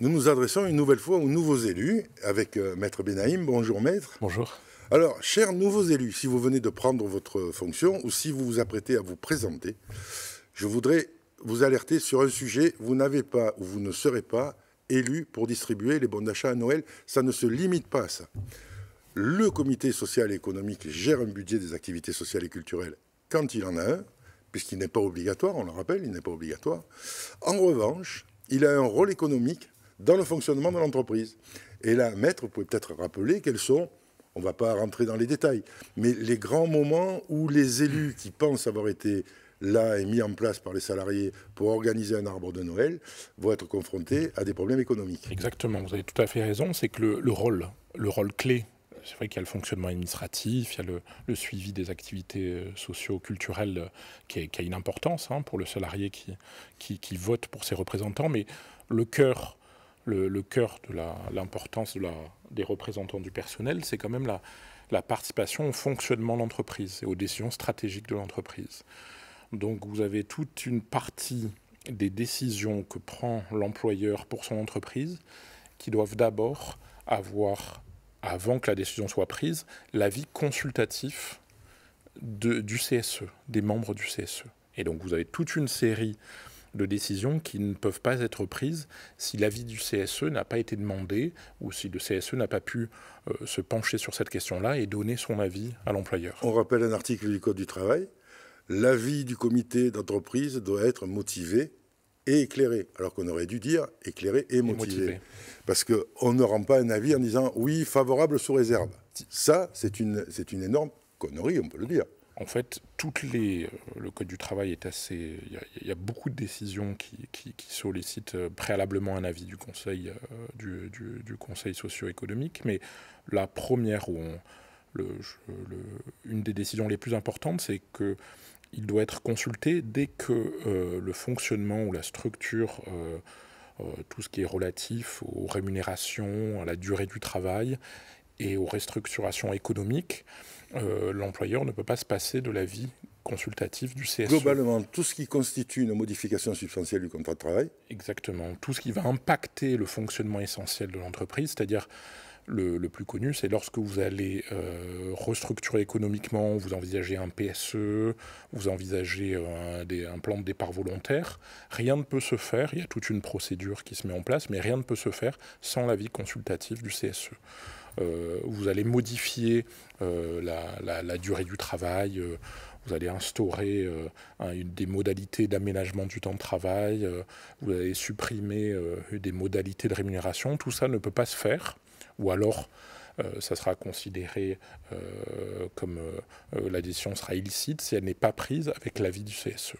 nous nous adressons une nouvelle fois aux nouveaux élus avec euh, Maître Benaïm. Bonjour Maître. Bonjour. Alors, chers nouveaux élus, si vous venez de prendre votre fonction ou si vous vous apprêtez à vous présenter, je voudrais vous alerter sur un sujet. Vous n'avez pas ou vous ne serez pas élu pour distribuer les bons d'achat à Noël. Ça ne se limite pas à ça. Le comité social et économique gère un budget des activités sociales et culturelles quand il en a un, puisqu'il n'est pas obligatoire, on le rappelle, il n'est pas obligatoire. En revanche, il a un rôle économique dans le fonctionnement de l'entreprise. Et là, maître, vous pouvez peut-être rappeler quels sont, on ne va pas rentrer dans les détails, mais les grands moments où les élus qui pensent avoir été là et mis en place par les salariés pour organiser un arbre de Noël vont être confrontés à des problèmes économiques. Exactement, vous avez tout à fait raison, c'est que le, rôle, le rôle clé c'est vrai qu'il y a le fonctionnement administratif, il y a le, suivi des activités euh, socio-culturelles euh, qui, a une importance hein, pour le salarié qui, qui, qui, vote pour ses représentants, mais le cœur le, cœur de l'importance des représentants du personnel, c'est quand même la, participation au fonctionnement de l'entreprise et aux décisions stratégiques de l'entreprise. Donc vous avez toute une partie des décisions que prend l'employeur pour son entreprise qui doivent d'abord avoir, avant que la décision soit prise, l'avis consultatif du CSE, des membres du CSE. Et donc vous avez toute une série de décisions qui ne peuvent pas être prises si l'avis du CSE n'a pas été demandé ou si le CSE n'a pas pu euh, se pencher sur cette question-là et donner son avis à l'employeur. On rappelle un article du Code du travail. L'avis du comité d'entreprise doit être motivé et éclairé, alors qu'on aurait dû dire éclairé et motivé. Parce qu'on ne rend pas un avis en disant oui, favorable sous réserve. Ça, c'est une, une énorme connerie, on peut le dire. En fait, toutes les, euh, le code du travail est assez. Il y, a beaucoup de décisions qui, qui, sollicitent euh, préalablement un avis du conseil, euh, du, conseil socio-économique, mais la première où une des décisions les plus importantes, c'est que il doit être consulté dès que le fonctionnement ou la structure, tout ce qui est relatif aux rémunérations, à la durée du travail, et aux restructurations économiques, euh, l'employeur ne peut pas se passer de l'avis consultatif du CSE. Globalement, tout ce qui constitue une modification substantielle du contrat de travail. Exactement, tout ce qui va impacter le fonctionnement essentiel de l'entreprise, c'est-à-dire le, plus connu, c'est lorsque vous allez euh, restructurer économiquement, vous envisagez un PSE, vous envisagez un, euh, un, plan de départ volontaire, rien ne peut se faire, il y a toute une procédure qui se met en place, mais rien ne peut se faire sans l'avis consultatif du CSE. Euh, vous allez modifier euh, la, durée du travail euh, vous allez instaurer des modalités d'aménagement du temps de travail, vous allez supprimer des modalités de rémunération, tout ça ne peut pas se faire, ou alors ça sera considéré comme la décision sera illicite si elle n'est pas prise avec l'avis du CSE.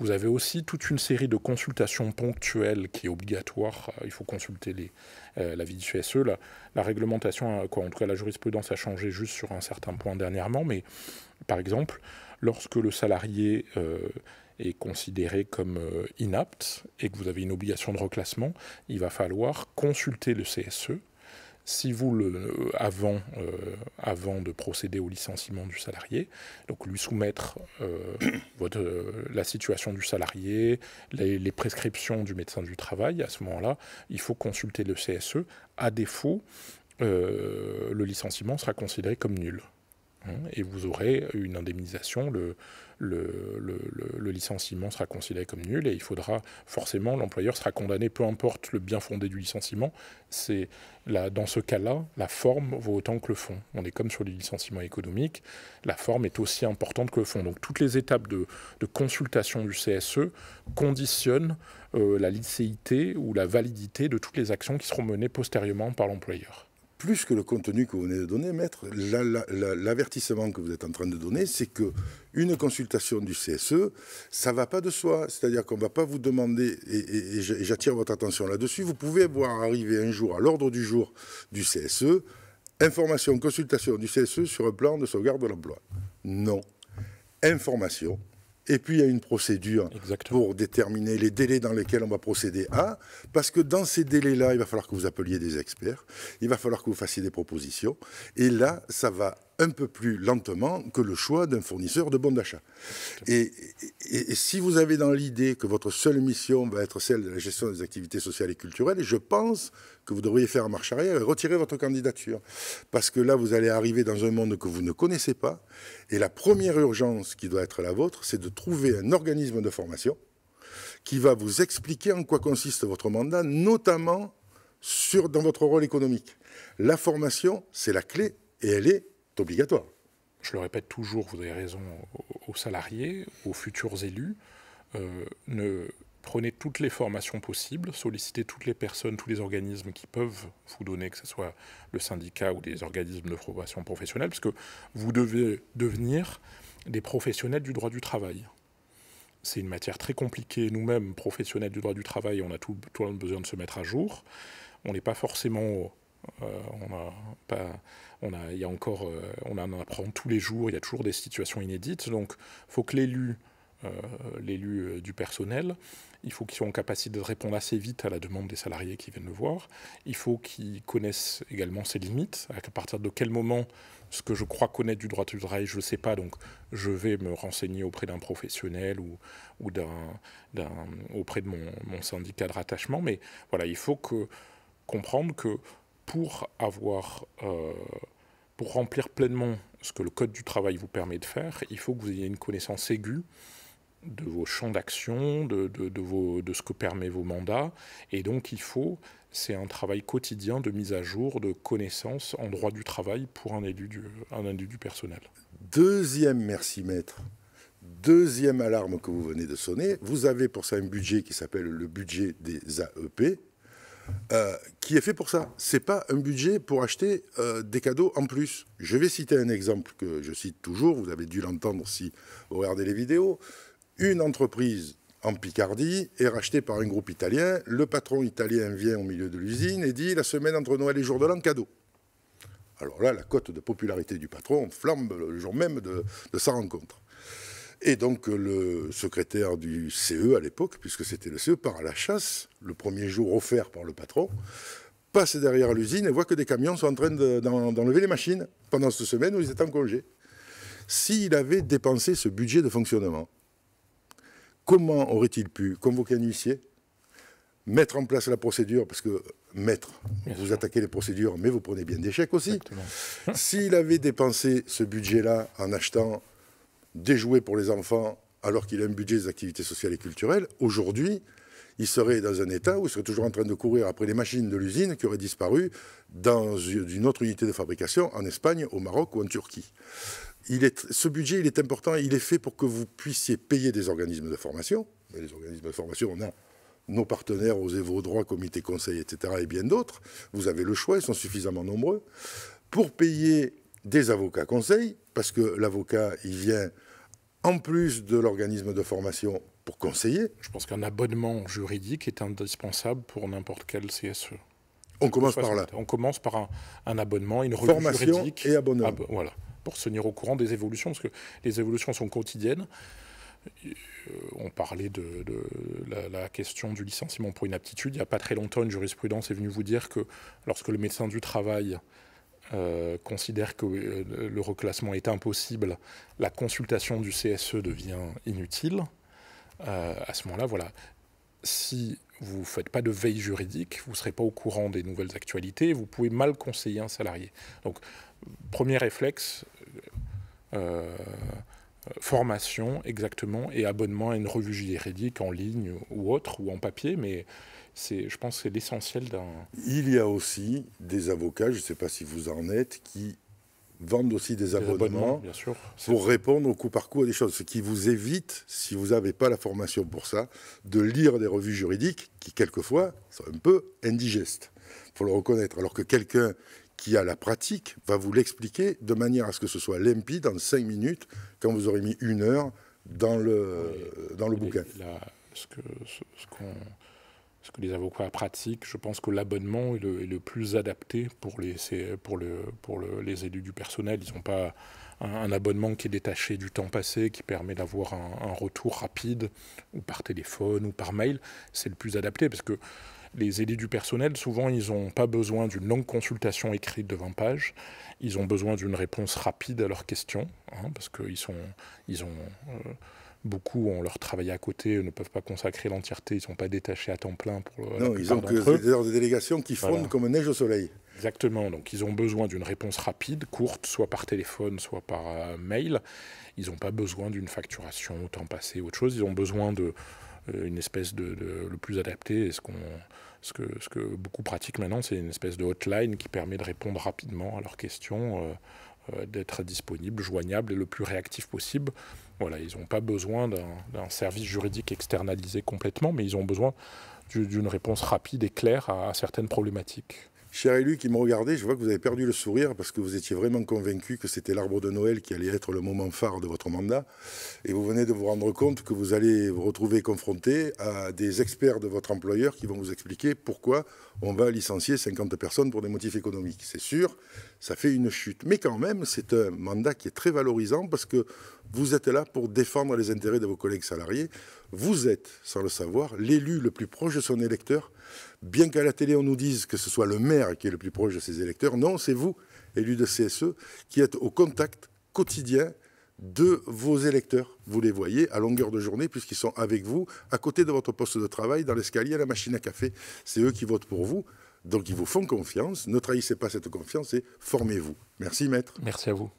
Vous avez aussi toute une série de consultations ponctuelles qui est obligatoire. Euh, il faut consulter les, euh, l'avis du CSE. La, réglementation, euh, quoi, en tout cas la jurisprudence a changé juste sur un certain point dernièrement, mais par exemple, lorsque le salarié est considéré comme inapte et que vous avez une obligation de reclassement, il va falloir consulter le CSE si vous le, avant, euh, avant de procéder au licenciement du salarié, donc lui soumettre euh, euh, la situation du salarié, les, prescriptions du médecin du travail, à ce moment-là, il faut consulter le CSE. À défaut, le licenciement sera considéré comme nul. Hein, et vous aurez une indemnisation. Le, licenciement sera considéré comme nul et il faudra forcément, l'employeur sera condamné, peu importe le bien fondé du licenciement. C'est dans ce cas-là, la forme vaut autant que le fond. On est comme sur le licenciement économique, la forme est aussi importante que le fond. Donc toutes les étapes de, consultation du CSE conditionnent euh, la licéité ou la validité de toutes les actions qui seront menées postérieurement par l'employeur plus que le contenu que vous venez de donner, maître, l'avertissement que vous êtes en train de donner, c'est que une consultation du CSE, ça va pas de soi. C'est-à-dire qu'on va pas vous demander, et, et j'attire votre attention là-dessus, vous pouvez voir arriver un jour à l'ordre du jour du CSE, information, consultation du CSE sur un plan de sauvegarde de l'emploi. Non. Information, et puis il y a une procédure pour déterminer les délais dans lesquels on va procéder à, parce que dans ces délais-là, il va falloir que vous appeliez des experts, il va falloir que vous fassiez des propositions, et là, ça va un peu plus lentement que le choix d'un fournisseur de bons d'achat. Et, si vous avez dans l'idée que votre seule mission va être celle de la gestion des activités sociales et culturelles, je pense que vous devriez faire marche arrière et retirer votre candidature. Parce que là, vous allez arriver dans un monde que vous ne connaissez pas. Et la première urgence qui doit être la vôtre, c'est de trouver un organisme de formation qui va vous expliquer en quoi consiste votre mandat, notamment sur, dans votre rôle économique. La formation, c'est la clé et elle est obligatoire. Je le répète toujours, vous avez raison, aux salariés, aux futurs élus, euh, ne prenez toutes les formations possibles, sollicitez toutes les personnes, tous les organismes qui peuvent vous donner, que ce soit le syndicat ou des organismes de formation professionnelle, parce que vous devez devenir des professionnels du droit du travail. C'est une matière très compliquée. Nous-mêmes, professionnels du droit du travail, on a tout, tout le besoin de se mettre à jour. On n'est pas forcément euh, on a pas, on a, y a encore, euh, on en apprend tous les jours. Il y a toujours des situations inédites. Donc, faut que l'élu, euh, l'élu du personnel, il faut qu'ils soient en capacité de répondre assez vite à la demande des salariés qui viennent le voir. Il faut qu'ils connaissent également ses limites. À partir de quel moment ce que je crois connaître du droit du travail, je ne sais pas, donc je vais me renseigner auprès d'un professionnel ou, ou d'un, auprès de mon, mon, syndicat de rattachement. Mais voilà, il faut que, comprendre que pour avoir, euh, pour remplir pleinement ce que le code du travail vous permet de faire, il faut que vous ayez une connaissance aiguë de vos champs d'action, de, de, ce que permet vos mandats. Et donc il faut, c'est un travail quotidien de mise à jour, de connaissance en droit du travail pour un élu un individu personnel. Deuxième, merci maître, deuxième alarme que vous venez de sonner, vous avez pour ça un budget qui s'appelle le budget des AEP, euh, qui est fait pour ça. C'est pas un budget pour acheter euh, des cadeaux en plus. Je vais citer un exemple que je cite toujours, vous avez dû l'entendre si vous regardez les vidéos. Une entreprise en Picardie est rachetée par un groupe italien. Le patron italien vient au milieu de l'usine et dit la semaine entre Noël et Jour de l'An, cadeau. Alors là, la cote de popularité du patron flambe le jour même de sa rencontre. Et donc euh, le secrétaire du CE à l'époque, puisque c'était le CE, part à la chasse, le premier jour offert par le patron, passe derrière l'usine et voit que des camions sont en train d'enlever les machines pendant cette semaine où ils étaient en congé. S'il avait dépensé ce budget de fonctionnement, comment aurait-il pu convoquer un huissier, mettre en place la procédure, parce que maître, vous attaquez les procédures, mais vous prenez bien des chèques aussi. S'il avait dépensé ce budget-là en achetant des pour les enfants alors qu'il a un budget des activités sociales et culturelles, aujourd'hui, il serait dans un état où il serait toujours en train de courir après les machines de l'usine qui auraient disparu dans une autre unité de fabrication en Espagne, au Maroc ou en Turquie. Il est, ce budget, il est important, il est fait pour que vous puissiez payer des organismes de formation. les organismes de formation, on a nos partenaires aux évo Droits, Comité Conseil, etc., et bien d'autres. Vous avez le choix, ils sont suffisamment nombreux. Pour payer des avocats conseils, parce que l'avocat, il vient en plus de l'organisme de formation pour conseiller. Je pense qu'un abonnement juridique est indispensable pour n'importe quel CSE. On commence par là. On commence par un, abonnement, une revue formation juridique. et abonnement. voilà, pour se tenir au courant des évolutions, parce que les évolutions sont quotidiennes. Euh, on parlait de, la, la, question du licenciement pour inaptitude. Il n'y a pas très longtemps, une jurisprudence est venue vous dire que lorsque le médecin du travail euh, considère que euh, le reclassement est impossible, la consultation du CSE devient inutile. Euh, à ce moment-là, voilà. Si vous ne faites pas de veille juridique, vous ne serez pas au courant des nouvelles actualités, vous pouvez mal conseiller un salarié. Donc, premier réflexe, formation exactement et abonnement à une revue juridique en ligne ou autre ou en papier, mais je pense que c'est l'essentiel d'un... Il y a aussi des avocats, je ne sais pas si vous en êtes, qui vendent aussi des, abonnements, bien sûr, pour répondre au coup par coup à des choses, ce qui vous évite, si vous n'avez pas la formation pour ça, de lire des revues juridiques qui, quelquefois, sont un peu indigestes, pour faut le reconnaître, alors que quelqu'un qui a la pratique, va vous l'expliquer de manière à ce que ce soit limpide en cinq minutes quand vous aurez mis une heure dans le, dans le bouquin. ce, que, ce, ce, que, les avocats pratiquent, je pense que l'abonnement est, le, plus adapté pour les, pour le, pour les élus du personnel. Ils n'ont pas un, abonnement qui est détaché du temps passé, qui permet d'avoir un, retour rapide, ou par téléphone, ou par mail, c'est le plus adapté, parce que les élus du personnel, souvent, ils n'ont pas besoin d'une longue consultation écrite de 20 pages. Ils ont besoin d'une réponse rapide à leurs questions, hein, parce qu'ils ils ont euh, Beaucoup ont leur travail à côté, ne peuvent pas consacrer l'entièreté, ils ne sont pas détachés à temps plein pour euh, le. Non, ils ont que des heures de délégation qui fondent comme neige au soleil. Exactement, donc ils ont besoin d'une réponse rapide, courte, soit par téléphone, soit par euh, mail. Ils n'ont pas besoin d'une facturation au temps passé, ou autre chose. Ils ont besoin d'une euh, espèce de, le plus adapté, ce qu'on ce que, ce que beaucoup pratiquent maintenant, c'est une espèce de hotline qui permet de répondre rapidement à leurs questions, d'être disponible, joignable et le plus réactif possible. Voilà, ils n'ont pas besoin d'un service juridique externalisé complètement, mais ils ont besoin d'une réponse rapide et claire à certaines problématiques. Cher élu qui me regardait, je vois que vous avez perdu le sourire parce que vous étiez vraiment convaincu que c'était l'arbre de Noël qui allait être le moment phare de votre mandat. Et vous venez de vous rendre compte que vous allez vous retrouver confronté à des experts de votre employeur qui vont vous expliquer pourquoi on va licencier 50 personnes pour des motifs économiques. C'est sûr, ça fait une chute. Mais quand même, c'est un mandat qui est très valorisant parce que vous êtes là pour défendre les intérêts de vos collègues salariés. Vous êtes, sans le savoir, l'élu le plus proche de son électeur bien qu'à la télé on nous dise que ce soit le maire qui est le plus proche de ses électeurs, non, c'est vous, élus de CSE, qui êtes au contact quotidien de vos électeurs. Vous les voyez à longueur de journée puisqu'ils sont avec vous, à côté de votre poste de travail, dans l'escalier, à la machine à café. C'est eux qui votent pour vous. Donc ils vous font confiance. Ne trahissez pas cette confiance et formez-vous. Merci maître. Merci à vous.